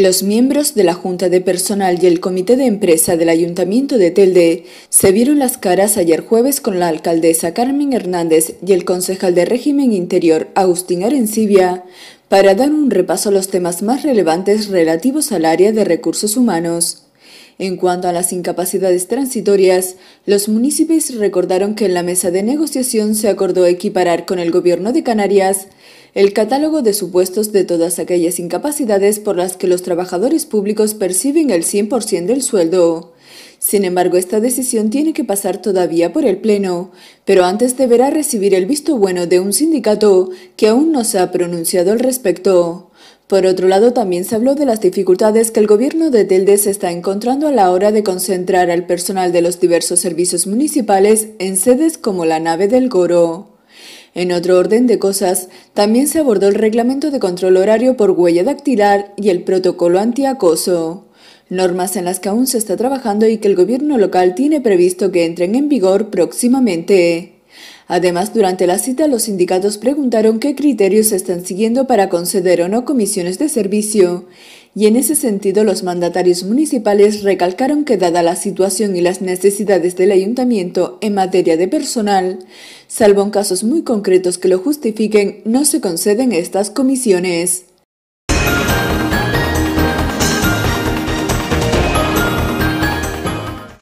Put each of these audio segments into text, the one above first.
Los miembros de la Junta de Personal y el Comité de Empresa del Ayuntamiento de Telde se vieron las caras ayer jueves con la alcaldesa Carmen Hernández y el concejal de Régimen Interior Agustín Arencibia para dar un repaso a los temas más relevantes relativos al área de recursos humanos. En cuanto a las incapacidades transitorias, los municipios recordaron que en la mesa de negociación se acordó equiparar con el Gobierno de Canarias el catálogo de supuestos de todas aquellas incapacidades por las que los trabajadores públicos perciben el 100% del sueldo. Sin embargo, esta decisión tiene que pasar todavía por el Pleno, pero antes deberá recibir el visto bueno de un sindicato que aún no se ha pronunciado al respecto. Por otro lado, también se habló de las dificultades que el gobierno de Telde está encontrando a la hora de concentrar al personal de los diversos servicios municipales en sedes como la nave del Goro. En otro orden de cosas, también se abordó el reglamento de control horario por huella dactilar y el protocolo antiacoso. Normas en las que aún se está trabajando y que el gobierno local tiene previsto que entren en vigor próximamente. Además, durante la cita los sindicatos preguntaron qué criterios se están siguiendo para conceder o no comisiones de servicio y en ese sentido los mandatarios municipales recalcaron que dada la situación y las necesidades del ayuntamiento en materia de personal, salvo en casos muy concretos que lo justifiquen, no se conceden estas comisiones.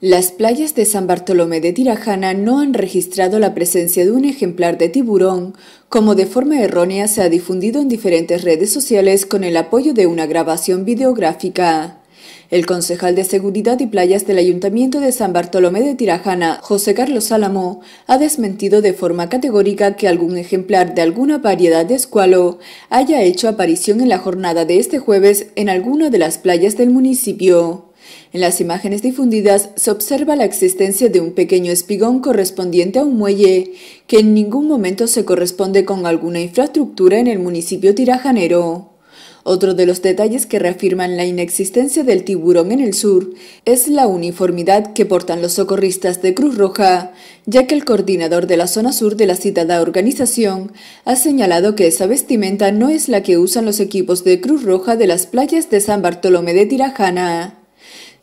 Las playas de San Bartolomé de Tirajana no han registrado la presencia de un ejemplar de tiburón, como de forma errónea se ha difundido en diferentes redes sociales con el apoyo de una grabación videográfica. El concejal de Seguridad y Playas del Ayuntamiento de San Bartolomé de Tirajana, José Carlos Álamo, ha desmentido de forma categórica que algún ejemplar de alguna variedad de escualo haya hecho aparición en la jornada de este jueves en alguna de las playas del municipio. En las imágenes difundidas se observa la existencia de un pequeño espigón correspondiente a un muelle, que en ningún momento se corresponde con alguna infraestructura en el municipio tirajanero. Otro de los detalles que reafirman la inexistencia del tiburón en el sur es la uniformidad que portan los socorristas de Cruz Roja, ya que el coordinador de la zona sur de la citada organización ha señalado que esa vestimenta no es la que usan los equipos de Cruz Roja de las playas de San Bartolomé de Tirajana.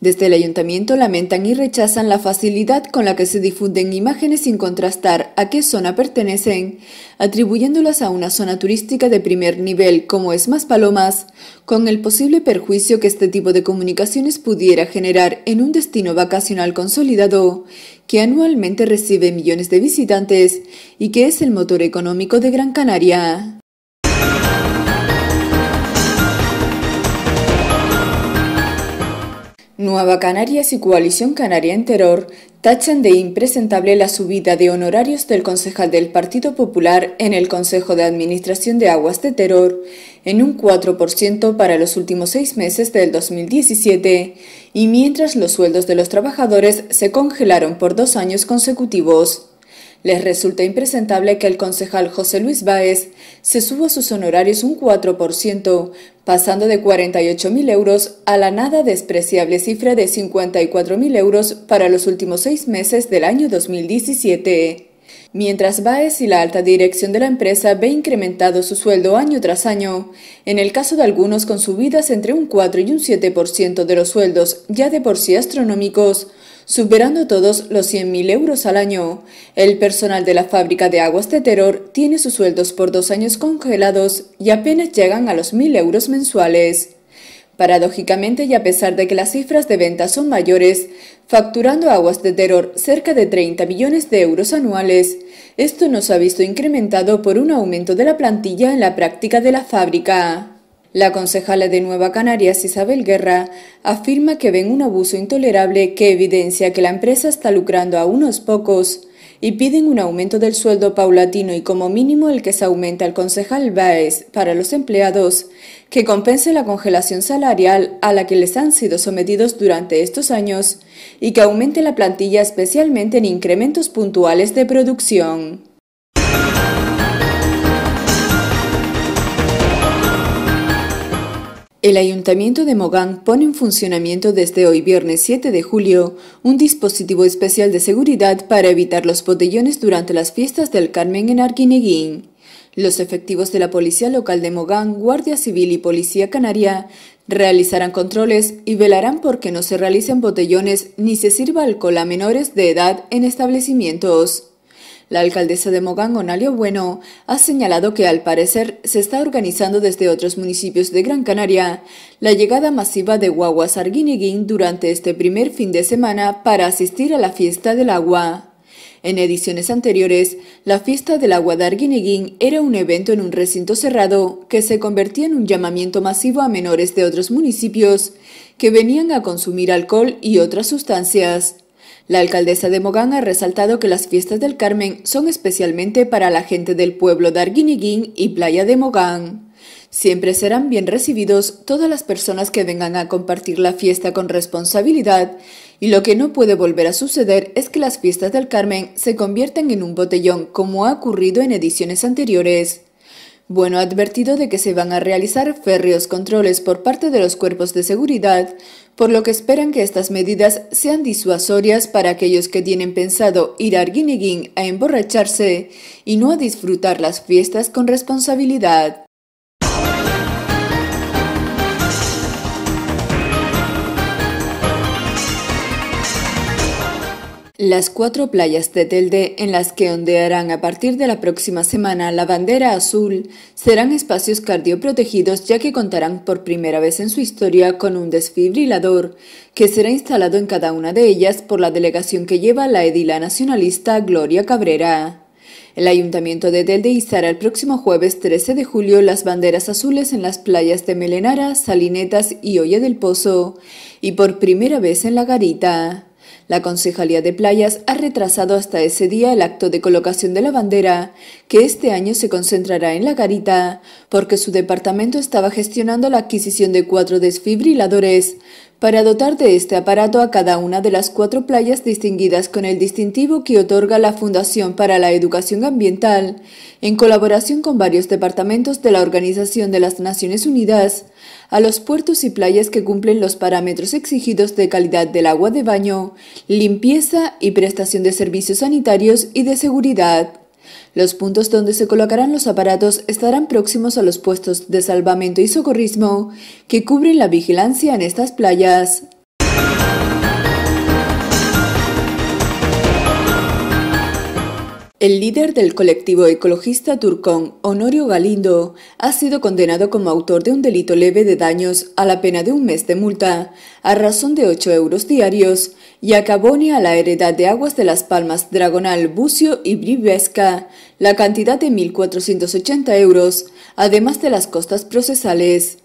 Desde el ayuntamiento lamentan y rechazan la facilidad con la que se difunden imágenes sin contrastar a qué zona pertenecen, atribuyéndolas a una zona turística de primer nivel como es Más Palomas, con el posible perjuicio que este tipo de comunicaciones pudiera generar en un destino vacacional consolidado, que anualmente recibe millones de visitantes y que es el motor económico de Gran Canaria. Nueva Canarias y Coalición Canaria en Terror tachan de impresentable la subida de honorarios del concejal del Partido Popular en el Consejo de Administración de Aguas de Terror en un 4% para los últimos seis meses del 2017 y mientras los sueldos de los trabajadores se congelaron por dos años consecutivos. Les resulta impresentable que el concejal José Luis Báez se suba sus honorarios un 4%, pasando de 48.000 euros a la nada despreciable cifra de 54.000 euros para los últimos seis meses del año 2017. Mientras Baez y la alta dirección de la empresa ve incrementado su sueldo año tras año, en el caso de algunos con subidas entre un 4 y un 7% de los sueldos ya de por sí astronómicos, superando todos los 100.000 euros al año. El personal de la fábrica de aguas de terror tiene sus sueldos por dos años congelados y apenas llegan a los 1.000 euros mensuales. Paradójicamente, y a pesar de que las cifras de ventas son mayores, facturando aguas de terror cerca de 30 millones de euros anuales, esto nos ha visto incrementado por un aumento de la plantilla en la práctica de la fábrica. La concejala de Nueva Canarias, Isabel Guerra, afirma que ven un abuso intolerable que evidencia que la empresa está lucrando a unos pocos y piden un aumento del sueldo paulatino y como mínimo el que se aumenta al concejal Baez para los empleados, que compense la congelación salarial a la que les han sido sometidos durante estos años y que aumente la plantilla especialmente en incrementos puntuales de producción. El Ayuntamiento de Mogán pone en funcionamiento desde hoy viernes 7 de julio un dispositivo especial de seguridad para evitar los botellones durante las fiestas del Carmen en Arguineguín. Los efectivos de la Policía Local de Mogán, Guardia Civil y Policía Canaria realizarán controles y velarán por que no se realicen botellones ni se sirva alcohol a menores de edad en establecimientos. La alcaldesa de Mogán, Onalio Bueno, ha señalado que al parecer se está organizando desde otros municipios de Gran Canaria la llegada masiva de guaguas arguineguín durante este primer fin de semana para asistir a la fiesta del agua. En ediciones anteriores, la fiesta del agua de Arguineguín era un evento en un recinto cerrado que se convertía en un llamamiento masivo a menores de otros municipios que venían a consumir alcohol y otras sustancias. La alcaldesa de Mogán ha resaltado que las fiestas del Carmen son especialmente para la gente del pueblo de Arguineguín y Playa de Mogán. Siempre serán bien recibidos todas las personas que vengan a compartir la fiesta con responsabilidad y lo que no puede volver a suceder es que las fiestas del Carmen se conviertan en un botellón como ha ocurrido en ediciones anteriores. Bueno ha advertido de que se van a realizar férreos controles por parte de los cuerpos de seguridad, por lo que esperan que estas medidas sean disuasorias para aquellos que tienen pensado ir a Arguineguín a emborracharse y no a disfrutar las fiestas con responsabilidad. Las cuatro playas de Telde en las que ondearán a partir de la próxima semana la bandera azul serán espacios cardioprotegidos ya que contarán por primera vez en su historia con un desfibrilador que será instalado en cada una de ellas por la delegación que lleva la edila nacionalista Gloria Cabrera. El Ayuntamiento de Telde izará el próximo jueves 13 de julio las banderas azules en las playas de Melenara, Salinetas y Olla del Pozo, y por primera vez en La Garita. La Concejalía de Playas ha retrasado hasta ese día el acto de colocación de la bandera, que este año se concentrará en La Garita, porque su departamento estaba gestionando la adquisición de cuatro desfibriladores, para dotar de este aparato a cada una de las cuatro playas distinguidas con el distintivo que otorga la Fundación para la Educación Ambiental, en colaboración con varios departamentos de la Organización de las Naciones Unidas, a los puertos y playas que cumplen los parámetros exigidos de calidad del agua de baño, limpieza y prestación de servicios sanitarios y de seguridad. Los puntos donde se colocarán los aparatos estarán próximos a los puestos de salvamento y socorrismo que cubren la vigilancia en estas playas. El líder del colectivo ecologista turcón, Honorio Galindo, ha sido condenado como autor de un delito leve de daños a la pena de un mes de multa, a razón de 8 euros diarios, y acabone a la heredad de aguas de las Palmas Dragonal, Bucio y Brivesca, la cantidad de 1.480 euros, además de las costas procesales.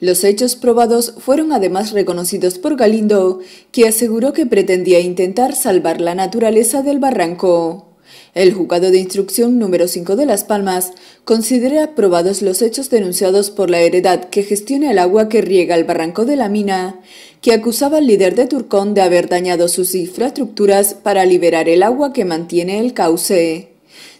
Los hechos probados fueron además reconocidos por Galindo, que aseguró que pretendía intentar salvar la naturaleza del barranco. El juzgado de instrucción número 5 de Las Palmas considera aprobados los hechos denunciados por la heredad que gestiona el agua que riega el barranco de la mina, que acusaba al líder de Turcón de haber dañado sus infraestructuras para liberar el agua que mantiene el cauce.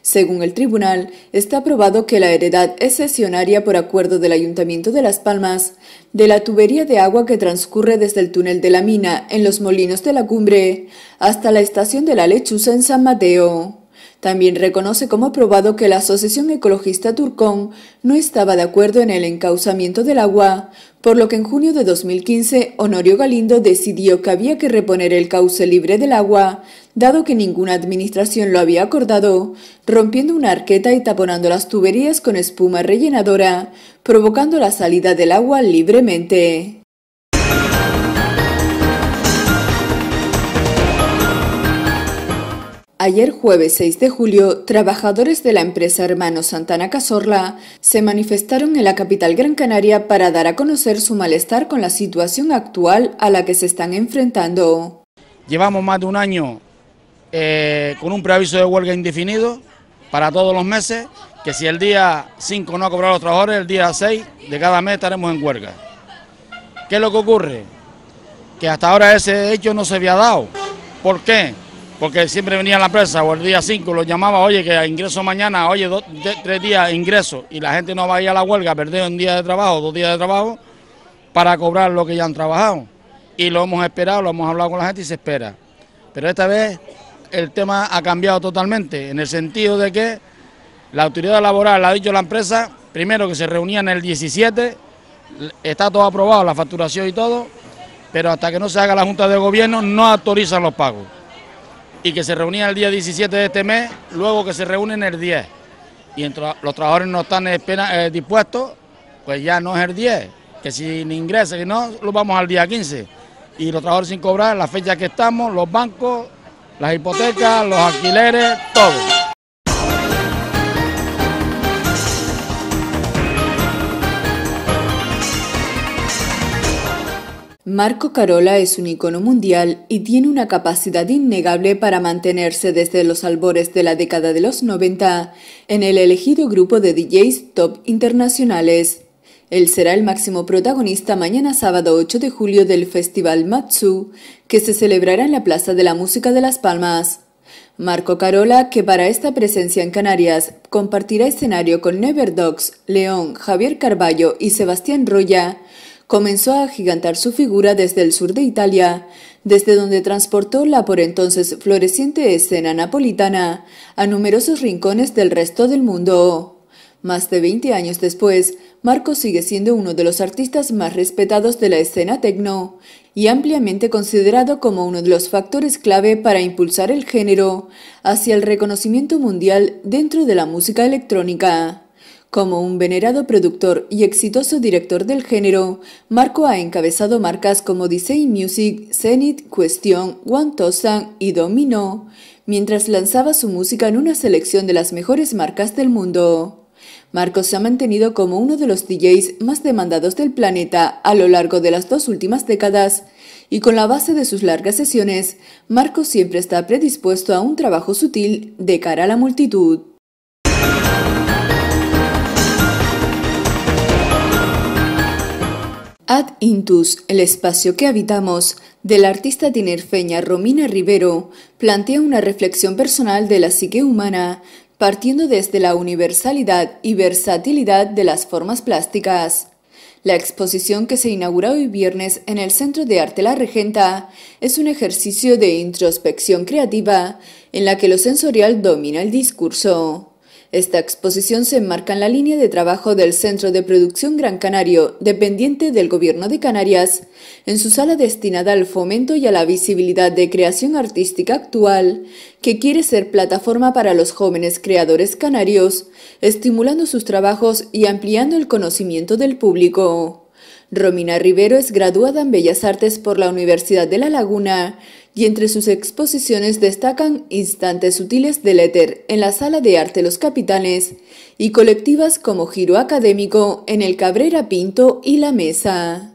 Según el tribunal, está aprobado que la heredad es sesionaria por acuerdo del Ayuntamiento de Las Palmas de la tubería de agua que transcurre desde el túnel de la mina en los molinos de la cumbre hasta la estación de la lechuza en San Mateo. También reconoce como probado que la Asociación Ecologista Turcón no estaba de acuerdo en el encauzamiento del agua, por lo que en junio de 2015 Honorio Galindo decidió que había que reponer el cauce libre del agua, dado que ninguna administración lo había acordado, rompiendo una arqueta y taponando las tuberías con espuma rellenadora, provocando la salida del agua libremente. Ayer jueves 6 de julio, trabajadores de la empresa Hermanos Santana Cazorla se manifestaron en la capital Gran Canaria para dar a conocer su malestar con la situación actual a la que se están enfrentando. Llevamos más de un año eh, con un preaviso de huelga indefinido para todos los meses, que si el día 5 no ha cobrado los trabajadores, el día 6 de cada mes estaremos en huelga. ¿Qué es lo que ocurre? Que hasta ahora ese hecho no se había dado. ¿Por qué? porque siempre venía la empresa o el día 5 lo llamaba, oye, que ingreso mañana, oye, tres días ingreso, y la gente no va a ir a la huelga, perder un día de trabajo, dos días de trabajo, para cobrar lo que ya han trabajado. Y lo hemos esperado, lo hemos hablado con la gente y se espera. Pero esta vez el tema ha cambiado totalmente, en el sentido de que la autoridad laboral, ha dicho la empresa, primero que se reunía en el 17, está todo aprobado, la facturación y todo, pero hasta que no se haga la Junta de Gobierno no autorizan los pagos y que se reunía el día 17 de este mes, luego que se reúnen el 10. Y los trabajadores no están eh, dispuestos, pues ya no es el 10, que si ingresa, que no, lo vamos al día 15. Y los trabajadores sin cobrar, la fecha que estamos, los bancos, las hipotecas, los alquileres, todo. Marco Carola es un icono mundial y tiene una capacidad innegable para mantenerse desde los albores de la década de los 90 en el elegido grupo de DJs top internacionales. Él será el máximo protagonista mañana sábado 8 de julio del Festival Matsu, que se celebrará en la Plaza de la Música de Las Palmas. Marco Carola, que para esta presencia en Canarias compartirá escenario con Never León, Javier Carballo y Sebastián Roya, comenzó a agigantar su figura desde el sur de Italia, desde donde transportó la por entonces floreciente escena napolitana a numerosos rincones del resto del mundo. Más de 20 años después, Marco sigue siendo uno de los artistas más respetados de la escena techno y ampliamente considerado como uno de los factores clave para impulsar el género hacia el reconocimiento mundial dentro de la música electrónica. Como un venerado productor y exitoso director del género, Marco ha encabezado marcas como Design Music, Zenith, Cuestión, One y Domino, mientras lanzaba su música en una selección de las mejores marcas del mundo. Marco se ha mantenido como uno de los DJs más demandados del planeta a lo largo de las dos últimas décadas, y con la base de sus largas sesiones, Marco siempre está predispuesto a un trabajo sutil de cara a la multitud. Ad Intus, el espacio que habitamos, del artista tinerfeña Romina Rivero, plantea una reflexión personal de la psique humana, partiendo desde la universalidad y versatilidad de las formas plásticas. La exposición que se inaugura hoy viernes en el Centro de Arte La Regenta es un ejercicio de introspección creativa en la que lo sensorial domina el discurso. Esta exposición se enmarca en la línea de trabajo del Centro de Producción Gran Canario, dependiente del Gobierno de Canarias, en su sala destinada al fomento y a la visibilidad de creación artística actual, que quiere ser plataforma para los jóvenes creadores canarios, estimulando sus trabajos y ampliando el conocimiento del público. Romina Rivero es graduada en Bellas Artes por la Universidad de La Laguna y entre sus exposiciones destacan Instantes Sutiles del Éter en la Sala de Arte Los Capitanes y colectivas como Giro Académico en el Cabrera Pinto y La Mesa.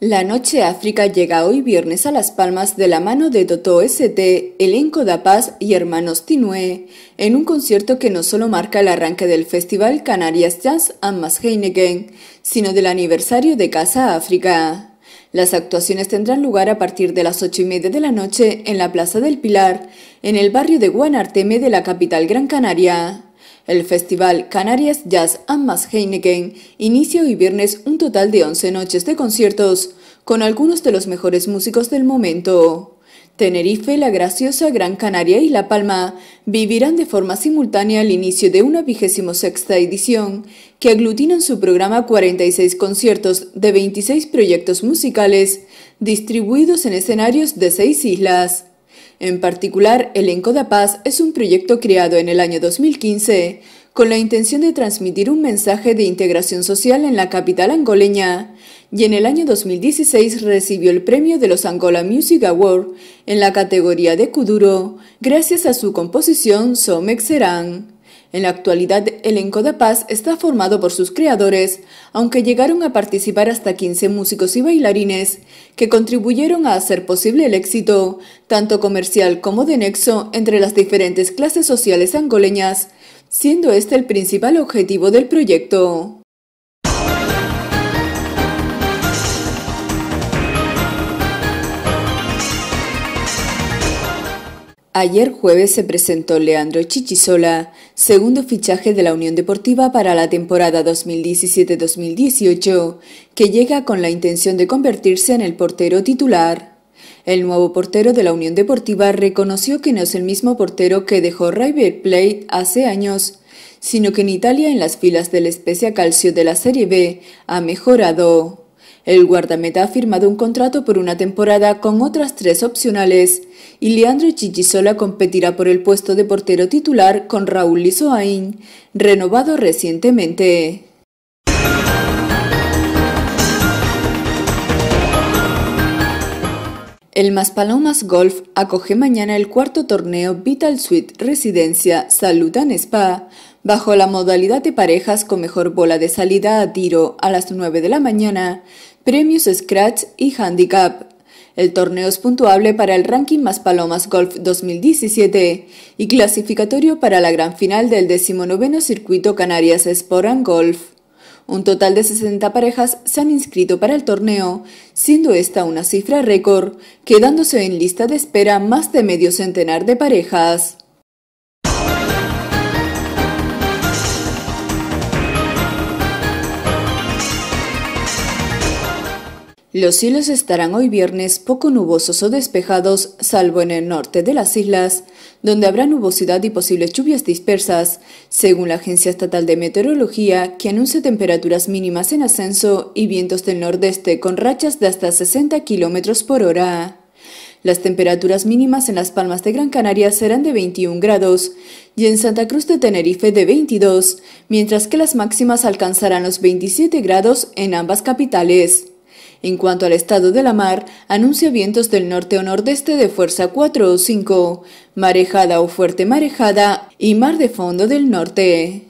La Noche África llega hoy viernes a Las Palmas de la mano de Toto ST, Elenco da Paz y Hermanos Tinue, en un concierto que no solo marca el arranque del Festival Canarias Jazz Ammas Heineken, sino del aniversario de Casa África. Las actuaciones tendrán lugar a partir de las ocho y media de la noche en la Plaza del Pilar, en el barrio de Guanarteme de la capital Gran Canaria. El festival Canarias Jazz and Heineken inicia hoy viernes un total de 11 noches de conciertos con algunos de los mejores músicos del momento. Tenerife, la graciosa Gran Canaria y La Palma vivirán de forma simultánea el inicio de una vigésimo sexta edición que aglutina en su programa 46 conciertos de 26 proyectos musicales distribuidos en escenarios de seis islas. En particular, el da Paz es un proyecto creado en el año 2015 con la intención de transmitir un mensaje de integración social en la capital angoleña y en el año 2016 recibió el premio de los Angola Music Award en la categoría de Kuduro gracias a su composición Somexerán. En la actualidad, Elenco de Paz está formado por sus creadores, aunque llegaron a participar hasta 15 músicos y bailarines, que contribuyeron a hacer posible el éxito, tanto comercial como de nexo, entre las diferentes clases sociales angoleñas, siendo este el principal objetivo del proyecto. Ayer jueves se presentó Leandro Chichisola, segundo fichaje de la Unión Deportiva para la temporada 2017-2018, que llega con la intención de convertirse en el portero titular. El nuevo portero de la Unión Deportiva reconoció que no es el mismo portero que dejó River Plate hace años, sino que en Italia en las filas del Especia Calcio de la Serie B ha mejorado. El guardameta ha firmado un contrato por una temporada con otras tres opcionales y Leandro Chichisola competirá por el puesto de portero titular con Raúl Lizoaín, renovado recientemente. El Maspalomas Golf acoge mañana el cuarto torneo Vital Suite Residencia Salud Spa, bajo la modalidad de parejas con mejor bola de salida a tiro a las 9 de la mañana, premios Scratch y Handicap. El torneo es puntuable para el ranking Más Palomas Golf 2017 y clasificatorio para la gran final del decimonoveno Circuito Canarias Sport and Golf. Un total de 60 parejas se han inscrito para el torneo, siendo esta una cifra récord, quedándose en lista de espera más de medio centenar de parejas. Los cielos estarán hoy viernes poco nubosos o despejados, salvo en el norte de las islas, donde habrá nubosidad y posibles lluvias dispersas, según la Agencia Estatal de Meteorología, que anuncia temperaturas mínimas en ascenso y vientos del nordeste con rachas de hasta 60 km por hora. Las temperaturas mínimas en las Palmas de Gran Canaria serán de 21 grados y en Santa Cruz de Tenerife de 22, mientras que las máximas alcanzarán los 27 grados en ambas capitales. En cuanto al estado de la mar, anuncia vientos del norte o nordeste de fuerza 4 o 5, marejada o fuerte marejada y mar de fondo del norte.